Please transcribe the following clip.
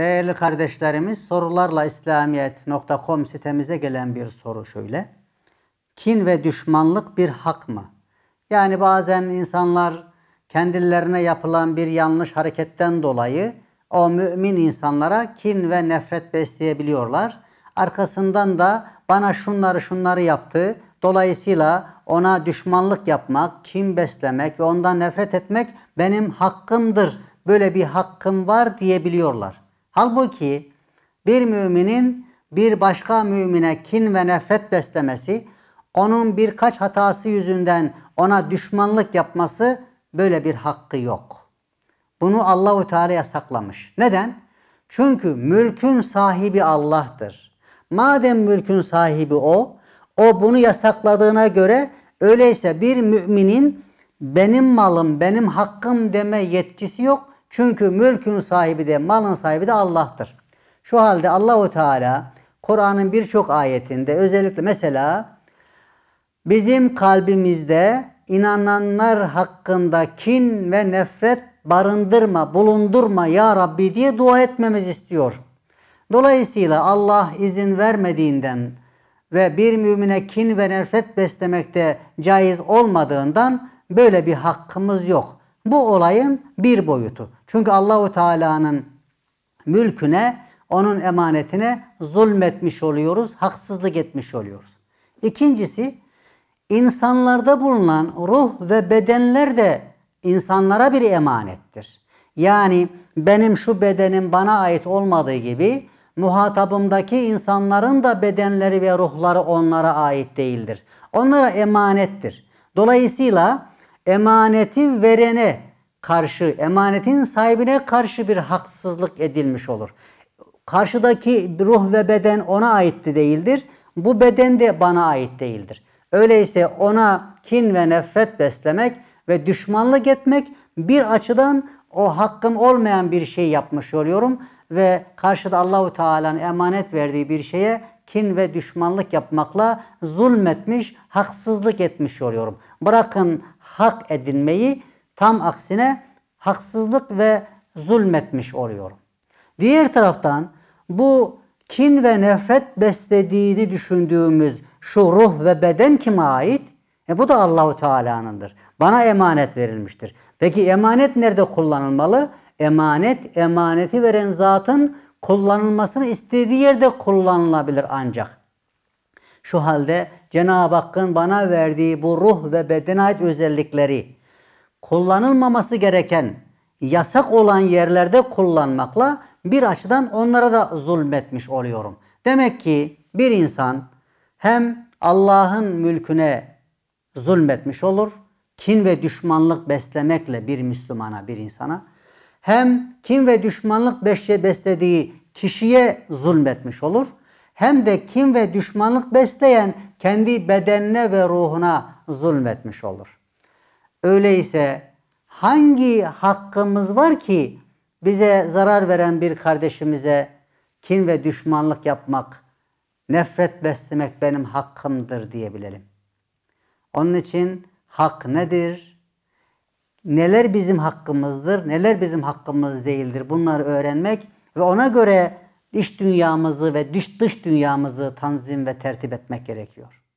Değerli kardeşlerimiz sorularla İslamiyet.com sitemize gelen bir soru şöyle. Kin ve düşmanlık bir hak mı? Yani bazen insanlar kendilerine yapılan bir yanlış hareketten dolayı o mümin insanlara kin ve nefret besleyebiliyorlar. Arkasından da bana şunları şunları yaptı. Dolayısıyla ona düşmanlık yapmak, kin beslemek ve ondan nefret etmek benim hakkımdır. Böyle bir hakkım var diyebiliyorlar. Halbuki bir müminin bir başka mümine kin ve nefret beslemesi, onun birkaç hatası yüzünden ona düşmanlık yapması böyle bir hakkı yok. Bunu Allahu Teala yasaklamış. Neden? Çünkü mülkün sahibi Allah'tır. Madem mülkün sahibi o, o bunu yasakladığına göre öyleyse bir müminin benim malım, benim hakkım deme yetkisi yok. Çünkü mülkün sahibi de malın sahibi de Allah'tır. Şu halde Allahu Teala Kur'an'ın birçok ayetinde özellikle mesela bizim kalbimizde inananlar hakkında kin ve nefret barındırma, bulundurma ya Rabbi diye dua etmemiz istiyor. Dolayısıyla Allah izin vermediğinden ve bir mümine kin ve nefret beslemekte caiz olmadığından böyle bir hakkımız yok. Bu olayın bir boyutu. Çünkü Allahu Teala'nın mülküne, onun emanetine zulmetmiş oluyoruz, haksızlık etmiş oluyoruz. İkincisi, insanlarda bulunan ruh ve bedenler de insanlara bir emanettir. Yani benim şu bedenim bana ait olmadığı gibi muhatabımdaki insanların da bedenleri ve ruhları onlara ait değildir. Onlara emanettir. Dolayısıyla emaneti verene karşı, emanetin sahibine karşı bir haksızlık edilmiş olur. Karşıdaki ruh ve beden ona aitti değildir. Bu beden de bana ait değildir. Öyleyse ona kin ve nefret beslemek ve düşmanlık etmek bir açıdan o hakkım olmayan bir şey yapmış oluyorum ve karşıda Allahu Teala'nın emanet verdiği bir şeye kin ve düşmanlık yapmakla zulmetmiş, haksızlık etmiş oluyorum. Bırakın hak edinmeyi tam aksine haksızlık ve zulmetmiş oluyorum. Diğer taraftan bu kin ve nefret beslediğini düşündüğümüz şu ruh ve beden kime ait? E bu da Allahu Teala'nındır. Bana emanet verilmiştir. Peki emanet nerede kullanılmalı? Emanet emaneti veren zatın kullanılmasını istediği yerde kullanılabilir ancak. Şu halde Cenab-ı Hakk'ın bana verdiği bu ruh ve bedene ait özellikleri kullanılmaması gereken, yasak olan yerlerde kullanmakla bir açıdan onlara da zulmetmiş oluyorum. Demek ki bir insan hem Allah'ın mülküne zulmetmiş olur, kin ve düşmanlık beslemekle bir Müslümana, bir insana hem kim ve düşmanlık beslediği kişiye zulmetmiş olur hem de kim ve düşmanlık besleyen kendi bedenine ve ruhuna zulmetmiş olur. Öyleyse hangi hakkımız var ki bize zarar veren bir kardeşimize kin ve düşmanlık yapmak, nefret beslemek benim hakkımdır diyebilelim. Onun için hak nedir? neler bizim hakkımızdır, neler bizim hakkımız değildir bunları öğrenmek ve ona göre iç dünyamızı ve dış dış dünyamızı tanzim ve tertip etmek gerekiyor.